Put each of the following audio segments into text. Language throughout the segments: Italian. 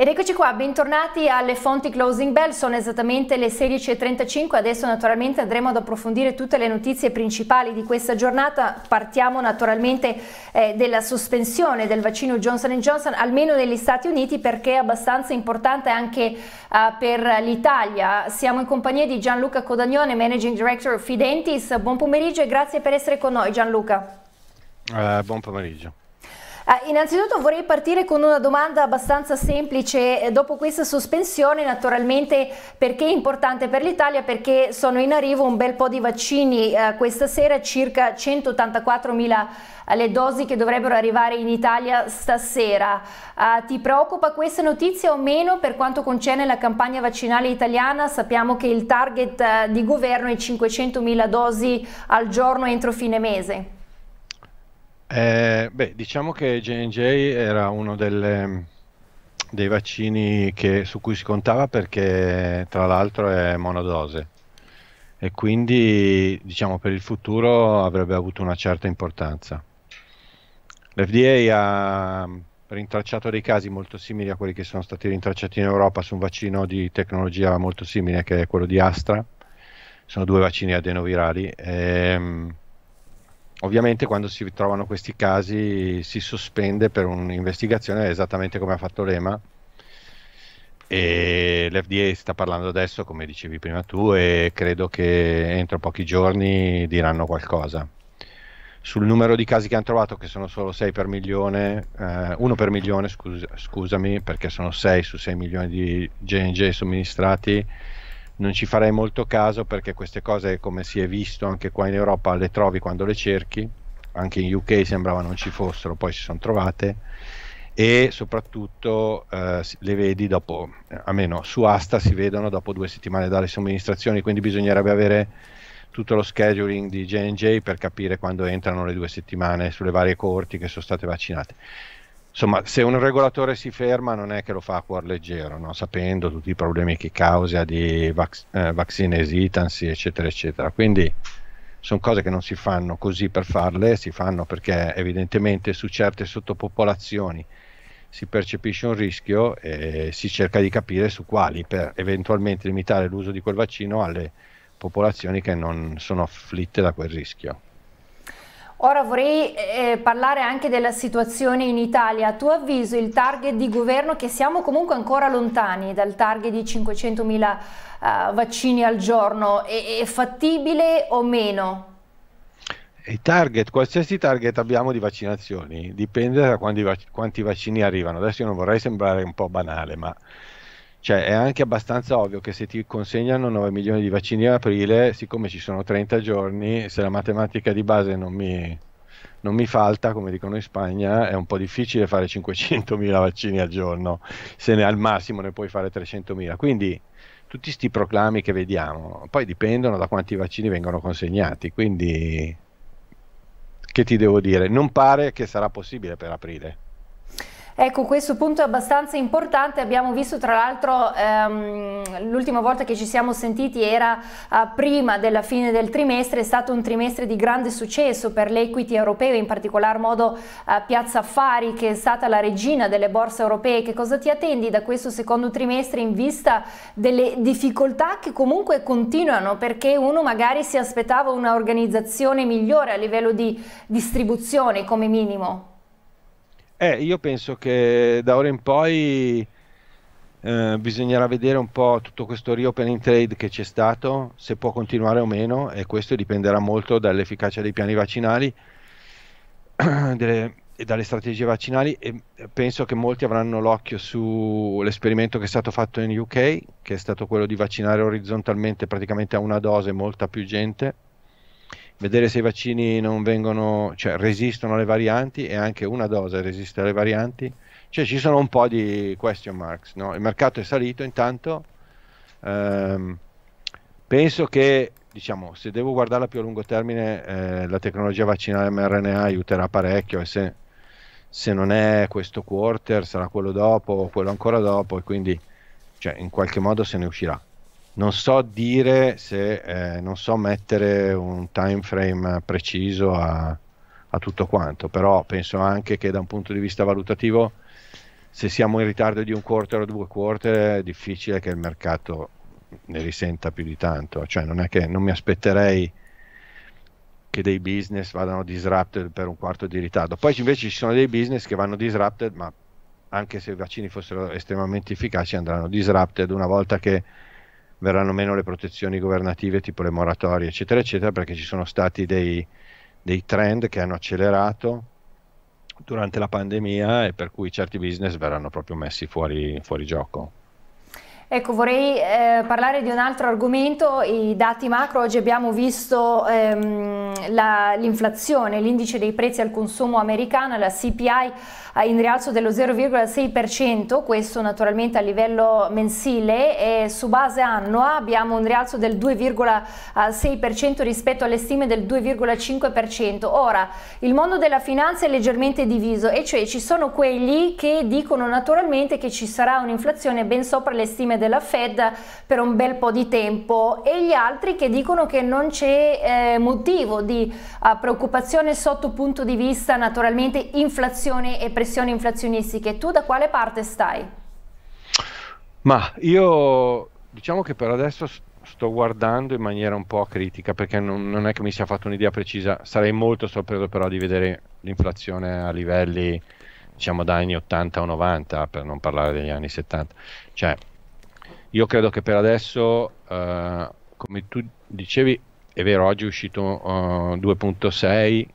Ed eccoci qua, bentornati alle fonti Closing Bell, sono esattamente le 16.35, adesso naturalmente andremo ad approfondire tutte le notizie principali di questa giornata, partiamo naturalmente eh, della sospensione del vaccino Johnson Johnson, almeno negli Stati Uniti perché è abbastanza importante anche eh, per l'Italia. Siamo in compagnia di Gianluca Codagnone, Managing Director of Fidentis, buon pomeriggio e grazie per essere con noi Gianluca. Eh, buon pomeriggio. Ah, innanzitutto vorrei partire con una domanda abbastanza semplice. Dopo questa sospensione, naturalmente, perché è importante per l'Italia? Perché sono in arrivo un bel po' di vaccini eh, questa sera, circa 184.000 eh, le dosi che dovrebbero arrivare in Italia stasera. Eh, ti preoccupa questa notizia o meno per quanto concerne la campagna vaccinale italiana? Sappiamo che il target eh, di governo è 500 mila dosi al giorno entro fine mese. Eh, beh, diciamo che J&J era uno delle, dei vaccini che, su cui si contava perché tra l'altro è monodose e quindi diciamo per il futuro avrebbe avuto una certa importanza. L'FDA ha rintracciato dei casi molto simili a quelli che sono stati rintracciati in Europa su un vaccino di tecnologia molto simile che è quello di Astra, sono due vaccini adenovirali. Ehm, ovviamente quando si trovano questi casi si sospende per un'investigazione esattamente come ha fatto l'EMA e l'FDA sta parlando adesso come dicevi prima tu e credo che entro pochi giorni diranno qualcosa sul numero di casi che hanno trovato che sono solo 6 per milione 1 eh, per milione scusa, scusami perché sono 6 su 6 milioni di J&J somministrati non ci farei molto caso perché queste cose, come si è visto anche qua in Europa, le trovi quando le cerchi, anche in UK sembrava non ci fossero, poi si sono trovate e soprattutto eh, le vedi dopo, eh, almeno su asta si vedono dopo due settimane dalle somministrazioni, quindi bisognerebbe avere tutto lo scheduling di J&J per capire quando entrano le due settimane sulle varie corti che sono state vaccinate insomma, se un regolatore si ferma non è che lo fa a cuor leggero, no? sapendo tutti i problemi che causa di vac- eh, vaccine esitancy, eccetera, eccetera. Quindi sono cose che non si fanno così per farle, si fanno perché evidentemente su certe sottopopolazioni si percepisce un rischio e si cerca di capire su quali per eventualmente limitare l'uso di quel vaccino alle popolazioni che non sono afflitte da quel rischio. Ora vorrei eh, eh, parlare anche della situazione in Italia. A tuo avviso il target di governo, che siamo comunque ancora lontani dal target di 500.000 uh, eh, vaccini al giorno, è, è fattibile o meno? i target, qualsiasi target abbiamo di vaccinazioni, dipende da quanti, quanti, vaccini arrivano. Adesso io non vorrei sembrare un po' banale, ma cioè è anche abbastanza ovvio che se ti consegnano 9 milioni di vaccini in aprile, siccome ci sono 30 giorni, se la matematica di base non mi, non mi falta, come dicono in Spagna, è un po' difficile fare 500 mila vaccini al giorno, se ne, al massimo ne puoi fare 300 mila. Quindi tutti questi proclami che vediamo, poi dipendono da quanti vaccini vengono consegnati, quindi che ti devo dire? Non pare che sarà possibile per aprile. Ecco, questo punto è abbastanza importante, abbiamo visto tra l'altro ehm, l'ultima volta che ci siamo sentiti era eh, prima della fine del trimestre, è stato un trimestre di grande successo per l'equity europeo, in particolar modo eh, Piazza Affari che è stata la regina delle borse europee. Che cosa ti attendi da questo secondo trimestre in vista delle difficoltà che comunque continuano perché uno magari si aspettava un'organizzazione migliore a livello di distribuzione come minimo? Eh, io penso che da ora in poi eh, bisognerà vedere un po' tutto questo reopening trade che c'è stato, se può continuare o meno, e questo dipenderà molto dall'efficacia dei piani vaccinali delle, e dalle strategie vaccinali. E penso che molti avranno l'occhio sull'esperimento che è stato fatto in UK, che è stato quello di vaccinare orizzontalmente praticamente a una dose molta più gente vedere se i vaccini non vengono, cioè resistono alle varianti e anche una dose resiste alle varianti. Cioè ci sono un po' di question marks, no? il mercato è salito intanto, ehm, penso che diciamo, se devo guardarla più a lungo termine eh, la tecnologia vaccinale mRNA aiuterà parecchio e se, se, non è questo quarter sarà quello dopo, o quello ancora dopo e quindi cioè, in qualche modo se ne uscirà non so dire se eh, non so mettere un time frame preciso a, a, tutto quanto, però penso anche che da un punto di vista valutativo se siamo in ritardo di un quarter o due quarter è difficile che il mercato ne risenta più di tanto, cioè non è che non mi aspetterei che dei business vadano disrupted per un quarto di ritardo. Poi invece ci sono dei business che vanno disrupted, ma anche se i vaccini fossero estremamente efficaci andranno disrupted una volta che verranno meno le protezioni governative tipo le moratorie, eccetera, eccetera, perché ci sono stati dei, dei trend che hanno accelerato durante la pandemia e per cui certi business verranno proprio messi fuori, fuori gioco. Ecco, vorrei eh, parlare di un altro argomento, i dati macro, oggi abbiamo visto ehm, l'inflazione, l'indice dei prezzi al consumo americano, la CPI in rialzo dello 0,6%, questo naturalmente a livello mensile e su base annua abbiamo un rialzo del 2,6% rispetto alle stime del 2,5%. Ora, il mondo della finanza è leggermente diviso e cioè ci sono quelli che dicono naturalmente che ci sarà un'inflazione ben sopra le stime della Fed per un bel po' di tempo e gli altri che dicono che non c'è eh, motivo di uh, preoccupazione sotto punto di vista naturalmente inflazione e pressioni inflazionistiche. Tu da quale parte stai? Ma io diciamo che per adesso sto guardando in maniera un po' critica perché non, non è che mi sia fatto un'idea precisa. Sarei molto sorpreso però di vedere l'inflazione a livelli diciamo da anni 80 o 90 per non parlare degli anni 70. Cioè, io credo che per adesso, uh, come tu dicevi, è vero, oggi è uscito uh, eh, 2.6,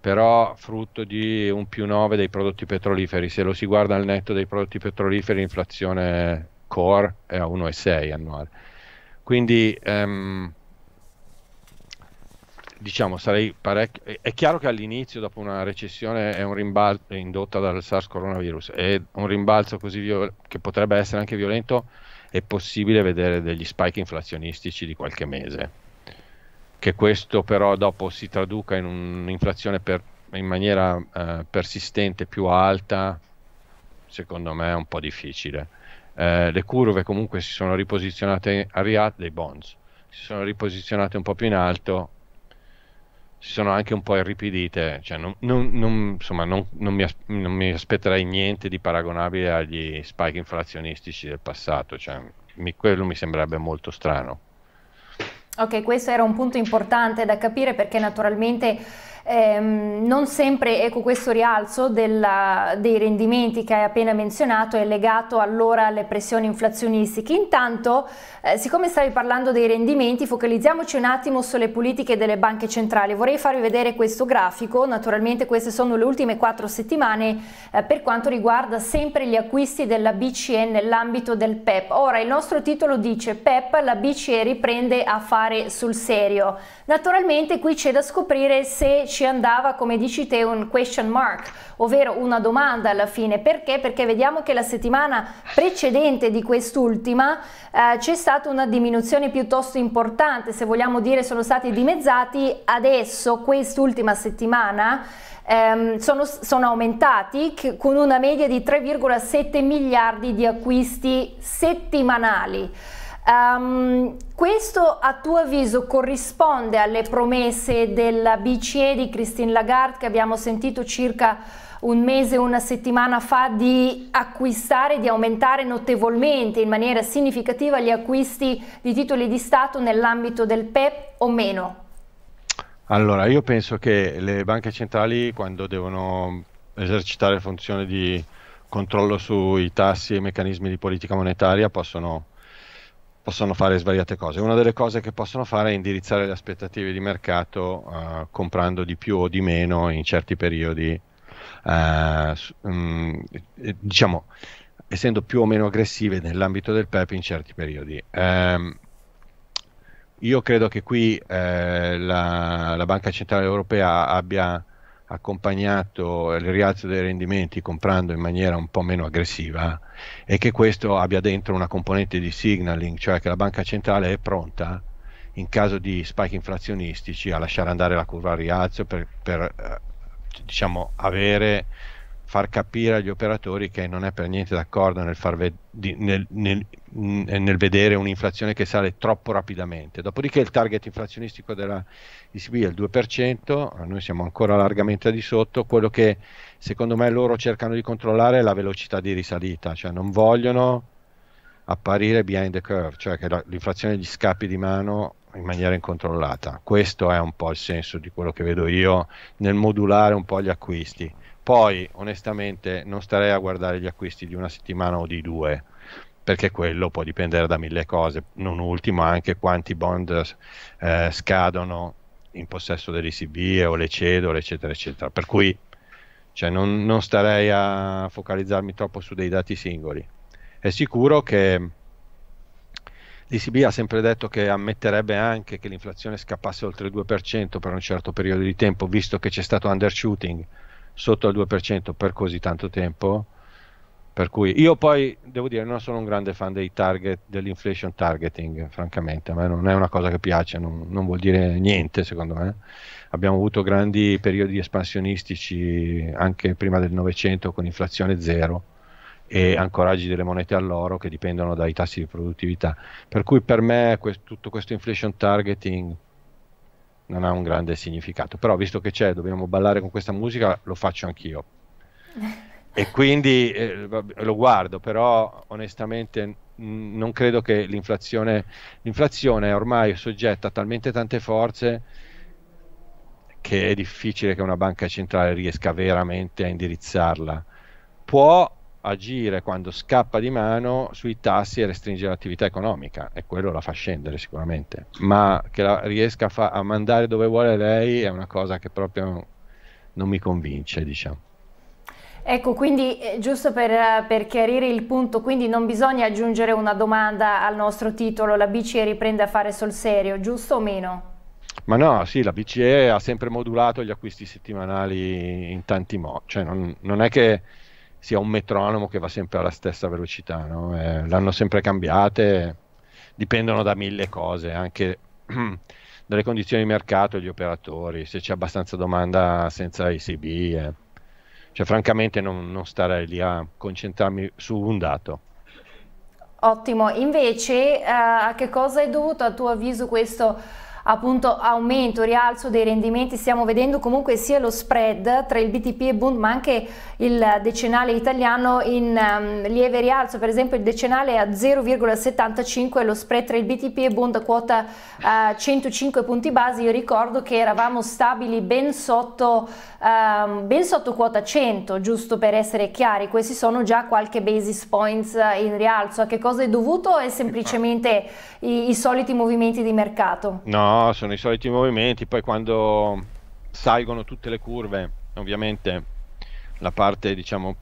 però frutto di un più 9 dei prodotti petroliferi. Se lo si guarda al netto dei prodotti petroliferi, l'inflazione core è a 1,6 annuale. Quindi um, diciamo sarei parecchio. È chiaro che all'inizio, dopo una recessione, è un rimbalzo indotta dal SARS coronavirus, è un rimbalzo così viol- che potrebbe essere anche violento è possibile vedere degli spike inflazionistici di qualche mese. Che questo però dopo si traduca in un'inflazione per, in maniera eh, persistente più alta, secondo me è un po' difficile. Eh, le curve comunque si sono riposizionate a Riyadh dei bonds, si sono riposizionate un po' più in alto, si sono anche un po' irripidite, cioè non, non, non, insomma, non mi, non, mi, aspetterei niente di paragonabile agli spike inflazionistici del passato, cioè, mi, quello mi sembrerebbe molto strano. Ok, questo era un punto importante da capire perché naturalmente ehm, non sempre ecco, questo rialzo della, dei rendimenti che hai appena menzionato è legato allora alle pressioni inflazionistiche. Intanto, eh, siccome stavi parlando dei rendimenti, focalizziamoci un attimo sulle politiche delle banche centrali. Vorrei farvi vedere questo grafico, naturalmente queste sono le ultime quattro settimane eh, per quanto riguarda sempre gli acquisti della BCE nell'ambito del PEP. Ora, il nostro titolo dice PEP, la BCE riprende a fare sul serio. Naturalmente qui c'è da scoprire se ci ci andava, come dici te, un question mark, ovvero una domanda alla fine. Perché? Perché vediamo che la settimana precedente di quest'ultima eh, c'è stata una diminuzione piuttosto importante, se vogliamo dire sono stati dimezzati, adesso quest'ultima settimana ehm, sono, sono aumentati con una media di 3,7 miliardi di acquisti settimanali. Um, questo a tuo avviso corrisponde alle promesse della BCE di Christine Lagarde che abbiamo sentito circa un mese, una settimana fa di acquistare, di aumentare notevolmente in maniera significativa gli acquisti di titoli di Stato nell'ambito del PEP o meno? Allora, io penso che le banche centrali quando devono esercitare funzione di controllo sui tassi e meccanismi di politica monetaria possono possono fare svariate cose. Una delle cose che possono fare è indirizzare le aspettative di mercato uh, comprando di più o di meno in certi periodi. Uh, um, diciamo essendo più o meno aggressive nell'ambito del PEP in certi periodi. Um, io credo che qui eh, la, la, Banca Centrale Europea abbia accompagnato il rialzo dei rendimenti comprando in maniera un po' meno aggressiva e che questo abbia dentro una componente di signaling, cioè che la banca centrale è pronta in caso di spike inflazionistici a lasciare andare la curva al rialzo per, per eh, diciamo, avere far capire agli operatori che non è per niente d'accordo nel, ved- di, nel, nel, nel, vedere un'inflazione che sale troppo rapidamente. Dopodiché il target inflazionistico della ECB è il 2%, eh, noi siamo ancora largamente di sotto, quello che secondo me loro cercano di controllare è la velocità di risalita, cioè non vogliono apparire behind the curve, cioè che la, l'inflazione gli scappi di mano in maniera incontrollata. Questo è un po' il senso di quello che vedo io nel modulare un po' gli acquisti. Poi, onestamente, non starei a guardare gli acquisti di una settimana o di due, perché quello può dipendere da mille cose, non ultimo anche quanti bond eh, scadono in possesso dell'ICB o le cedole, eccetera, eccetera. Per cui cioè, non, non starei a focalizzarmi troppo su dei dati singoli. È sicuro che L'ICB ha sempre detto che ammetterebbe anche che l'inflazione scappasse oltre il 2% per un certo periodo di tempo, visto che c'è stato undershooting sotto il 2% per così tanto tempo. Per cui io poi devo dire non sono un grande fan dei target, dell'inflation targeting, francamente, a me non è una cosa che piace, non, non vuol dire niente secondo me. Abbiamo avuto grandi periodi espansionistici anche prima del Novecento con inflazione zero e ancoraggi delle monete all'oro che dipendono dai tassi di produttività. Per cui per me quest- tutto questo inflation targeting non ha un grande significato, però visto che c'è, dobbiamo ballare con questa musica, lo faccio anch'io. e quindi eh, lo guardo, però onestamente non credo che l'inflazione, l'inflazione è ormai soggetta a talmente tante forze che è difficile che una banca centrale riesca veramente a indirizzarla. Può agire quando scappa di mano sui tassi e restringere l'attività economica e quello la fa scendere sicuramente ma che la riesca a, fa- a mandare dove vuole lei è una cosa che proprio non mi convince diciamo Ecco, quindi eh, giusto per, per, chiarire il punto, quindi non bisogna aggiungere una domanda al nostro titolo, la BCE riprende a fare sul serio, giusto o meno? Ma no, sì, la BCE ha sempre modulato gli acquisti settimanali in tanti modi, cioè non, non è che sia un metronomo che va sempre alla stessa velocità, no? eh, l'hanno sempre cambiate, dipendono da mille cose, anche dalle condizioni di mercato, gli operatori, se c'è abbastanza domanda senza ICB. Eh. Cioè, francamente non, non starei lì a concentrarmi su un dato. Ottimo, invece eh, a che cosa è dovuto a tuo avviso questo appunto aumento, rialzo dei rendimenti, stiamo vedendo comunque sia lo spread tra il BTP e Bund ma anche il decennale italiano in um, lieve rialzo, per esempio il decennale è a 0,75 lo spread tra il BTP e Bund a quota uh, eh, 105 punti base, io ricordo che eravamo stabili ben sotto, um, ben sotto quota 100, giusto per essere chiari, questi sono già qualche basis points in rialzo, a che cosa è dovuto? È semplicemente i, i soliti movimenti di mercato? No, No, sono i soliti movimenti, poi quando salgono tutte le curve, ovviamente la parte diciamo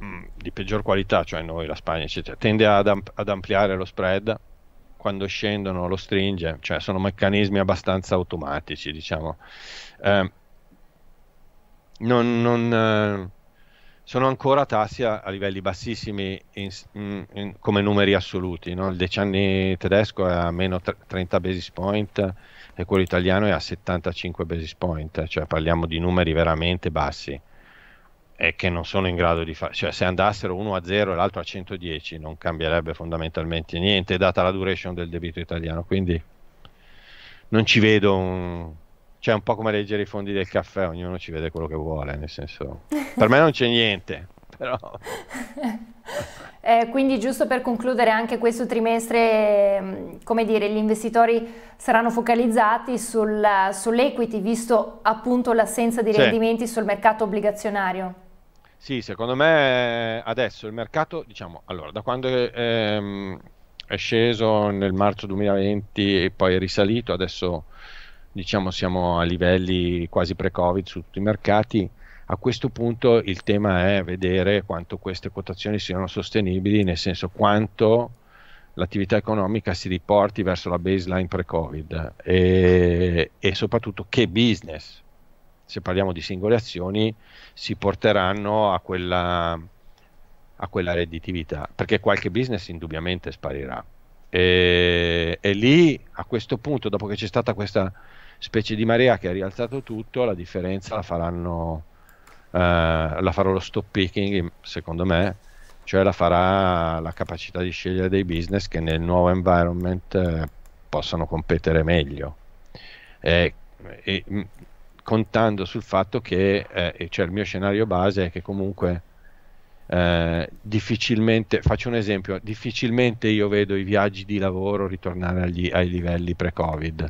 mm, di peggior qualità, cioè noi, la Spagna, eccetera, tende ad, amp- ad ampliare lo spread, quando scendono lo stringe, cioè sono meccanismi abbastanza automatici, diciamo. Eh, non, non, eh, sono ancora tassi a, a livelli bassissimi in, in, in, come numeri assoluti. No? Il decenni tedesco è a meno 30 basis point e quello italiano è a 75 basis point, cioè parliamo di numeri veramente bassi e che non sono in grado di fare, cioè se andassero uno a 0 e l'altro a 110 non cambierebbe fondamentalmente niente data la duration del debito italiano, quindi non ci vedo un, cioè un po' come leggere i fondi del caffè, ognuno ci vede quello che vuole, nel senso, per me non c'è niente, però... eh, quindi giusto per concludere anche questo trimestre, mm, come dire, gli investitori saranno focalizzati sull'equity, visto appunto l'assenza di rendimenti sì. sul mercato obbligazionario. Sì, secondo me eh, adesso il mercato, diciamo, allora, da quando ehm, è sceso nel marzo 2020 e poi è risalito, adesso diciamo siamo a livelli quasi pre-Covid su tutti i mercati. A questo punto il tema è vedere quanto queste quotazioni siano sostenibili, nel senso quanto l'attività economica si riporti verso la baseline pre-Covid e, e soprattutto che business, se parliamo di singole azioni, si porteranno a quella, a quella redditività, perché qualche business indubbiamente sparirà. E, e lì a questo punto, dopo che c'è stata questa specie di marea che ha rialzato tutto, la differenza la faranno, eh, la farà lo stop picking, secondo me, cioè la farà la capacità di scegliere dei business che nel nuovo environment eh, possano competere meglio. E, e, mm, contando sul fatto che eh, cioè il mio scenario base è che comunque eh, difficilmente, faccio un esempio, difficilmente io vedo i viaggi di lavoro ritornare agli, ai livelli pre-Covid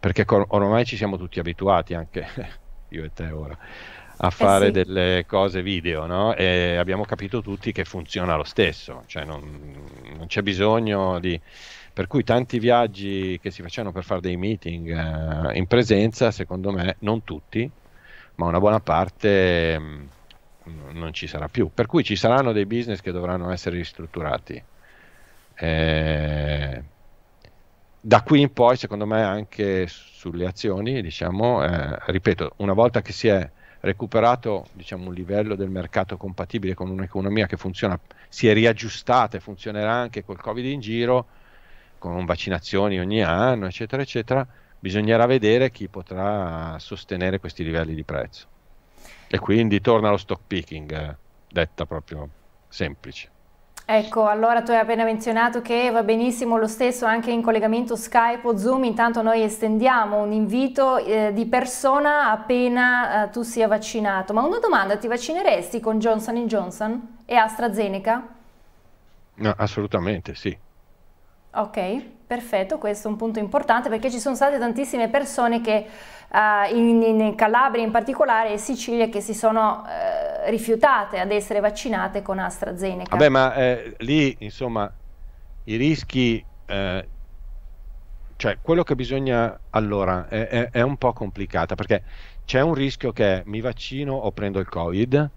perché ormai ci siamo tutti abituati, anche io e te ora, a eh fare eh sì. delle cose video, no? E abbiamo capito tutti che funziona lo stesso, cioè non, non c'è bisogno di... Per cui tanti viaggi che si facevano per fare dei meeting eh, in presenza, secondo me, non tutti, ma una buona parte mh, mm, non ci sarà più. Per cui ci saranno dei business che dovranno essere ristrutturati. Eh, da qui in poi, secondo me, anche sulle azioni, diciamo, eh, ripeto, una volta che si è recuperato diciamo, un livello del mercato compatibile con un'economia che funziona, si è riaggiustata e funzionerà anche col Covid in giro, con vaccinazioni ogni anno, eccetera, eccetera, bisognerà vedere chi potrà sostenere questi livelli di prezzo. E quindi torna allo stock picking, eh, detta proprio semplice. Ecco, allora tu hai appena menzionato che va benissimo lo stesso anche in collegamento Skype o Zoom, intanto noi estendiamo un invito eh, di persona appena eh, tu sia vaccinato. Ma una domanda, ti vaccineresti con Johnson Johnson e AstraZeneca? No, assolutamente sì. Ok, perfetto, questo è un punto importante perché ci sono state tantissime persone che uh, in, in, Calabria in particolare e Sicilia che si sono... Uh, rifiutate ad essere vaccinate con AstraZeneca. Vabbè, ma eh, lì, insomma, i rischi... Eh, cioè, quello che bisogna... Allora, è, è, è un po' complicata, perché c'è un rischio che mi vaccino o prendo il Covid,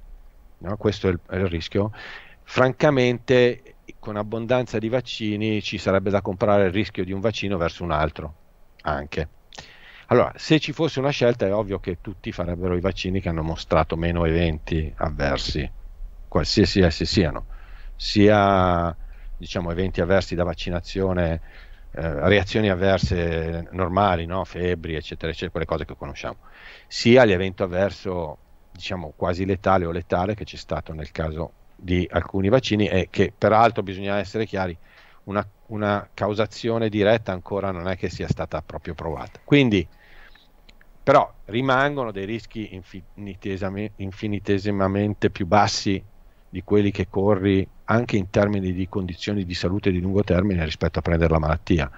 no? questo è il, è il rischio. Francamente, con abbondanza di vaccini ci sarebbe da comprare il rischio di un vaccino verso un altro, anche allora, se ci fosse una scelta è ovvio che tutti farebbero i vaccini che hanno mostrato meno eventi avversi, qualsiasi essi siano, sia diciamo, eventi avversi da vaccinazione, eh, reazioni avverse normali, no? febbri, eccetera, eccetera, quelle cose che conosciamo, sia l'evento avverso diciamo, quasi letale o letale che c'è stato nel caso di alcuni vaccini e che peraltro bisogna essere chiari, una, una causazione diretta ancora non è che sia stata proprio provata. Quindi però rimangono dei rischi infinitesima, infinitesimamente più bassi di quelli che corri anche in termini di condizioni di salute di lungo termine rispetto a prendere la malattia.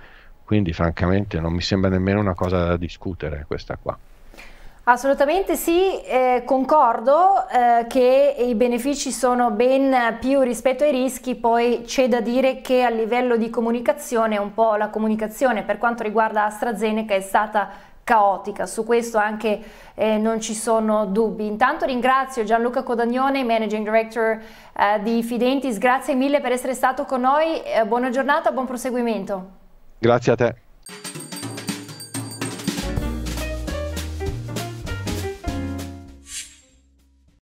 Quindi francamente non mi sembra nemmeno una cosa da discutere questa qua. Assolutamente sì, eh, concordo eh, che i benefici sono ben più rispetto ai rischi, poi c'è da dire che a livello di comunicazione un po' la comunicazione per quanto riguarda AstraZeneca è stata caotica, su questo anche eh, non ci sono dubbi. Intanto ringrazio Gianluca Codagnone, Managing Director eh, di Fidentis, grazie mille per essere stato con noi, eh, buona giornata, buon proseguimento. Grazie a te.